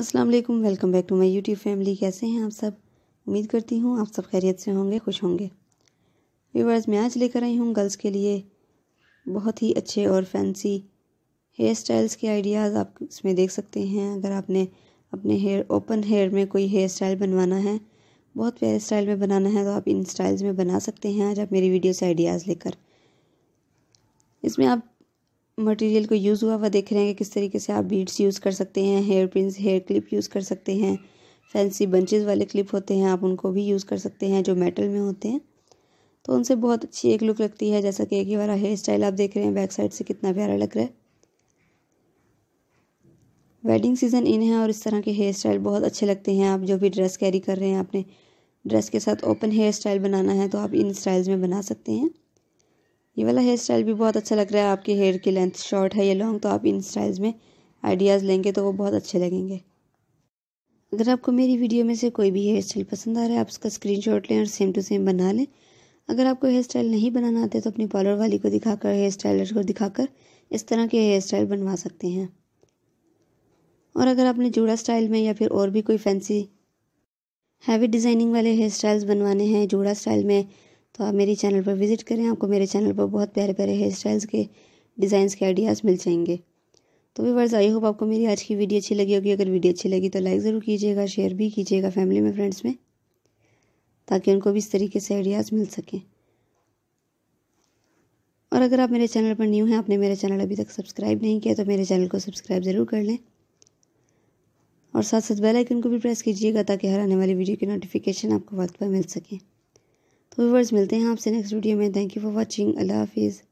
अस्सलाम वालेकुम welcome back to my YouTube family कैसे हैं आप सब उम्मीद करती हूँ आप सब खैरियत से होंगे खुश होंगे व्यूवर्स मैं आज लेकर आई हूँ गर्ल्स के लिए बहुत ही अच्छे और फैंसी हेयर स्टाइल्स के आइडियाज़ आप इसमें देख सकते हैं अगर आपने अपने हेयर ओपन हेयर में कोई हेयर स्टाइल बनवाना है बहुत प्यारे स्टाइल में बनाना है तो आप इन स्टाइल्स में बना सकते हैं आज आप मेरी वीडियो से आइडियाज़ लेकर इसमें आप मटेरियल को यूज़ हुआ हुआ देख रहे हैं कि किस तरीके से आप बीड्स यूज़ कर सकते हैं hair pin hair clip use कर सकते हैं फैंसी बंचेज़ वाले क्लिप होते हैं आप उनको भी यूज़ कर सकते हैं जो मेटल में होते हैं तो उनसे बहुत अच्छी एक लुक लगती है जैसा कि एक ही वाला हेयर स्टाइल आप देख रहे हैं बैक साइड से कितना प्यारा लग रहा है वेडिंग सीज़न इन है और इस तरह के हेयर स्टाइल बहुत अच्छे लगते हैं आप जो भी ड्रेस कैरी कर रहे हैं आपने ड्रेस के साथ ओपन हेयर स्टाइल बनाना है तो आप इन स्टाइल्स में बना सकते हैं ये वाला हेयर स्टाइल भी बहुत अच्छा लग रहा है आपके हेयर की लेंथ शॉर्ट है या लॉन्ग तो आप इन स्टाइल्स में आइडियाज़ लेंगे तो वो बहुत अच्छे लगेंगे अगर आपको मेरी वीडियो में से कोई भी हेयर स्टाइल पसंद आ रहा है आप उसका स्क्रीन लें और सेम टू सेम बना लें अगर आपको हेयर स्टाइल नहीं बनाना आते तो अपनी पार्लर वाली को दिखाकर हेयर स्टाइलर को दिखाकर इस तरह के हेयर स्टाइल बनवा सकते हैं और अगर आपने जूड़ा स्टाइल में या फिर और भी कोई फैंसी हैवी डिज़ाइनिंग वाले हेयर स्टाइल्स बनवाने हैं जूड़ा स्टाइल में तो आप मेरे चैनल पर विज़िट करें आपको मेरे चैनल पर बहुत प्यारे प्यारे हेयर स्टाइल्स के डिज़ाइंस के आइडियाज़ मिल जाएंगे तो भी वर्ष आई होप आपको मेरी आज की वीडियो अच्छी लगी होगी अगर वीडियो अच्छी लगी तो लाइक ज़रूर कीजिएगा शेयर भी कीजिएगा फैमिली में फ्रेंड्स में ताकि उनको भी इस तरीके से आइडियाज़ मिल सकें और अगर आप मेरे चैनल पर न्यू हैं आपने मेरे चैनल अभी तक सब्सक्राइब नहीं किया तो मेरे चैनल को सब्सक्राइब ज़रूर कर लें और साथ साथ बेल आइकन को भी प्रेस कीजिएगा ताकि हर आने वाली वीडियो की नोटिफिकेशन आपको वक्त पर मिल सके तो व्यूवर्स मिलते हैं आपसे नेक्स्ट वीडियो में थैंक यू फॉर वॉचिंग अल्लाह हाफिज़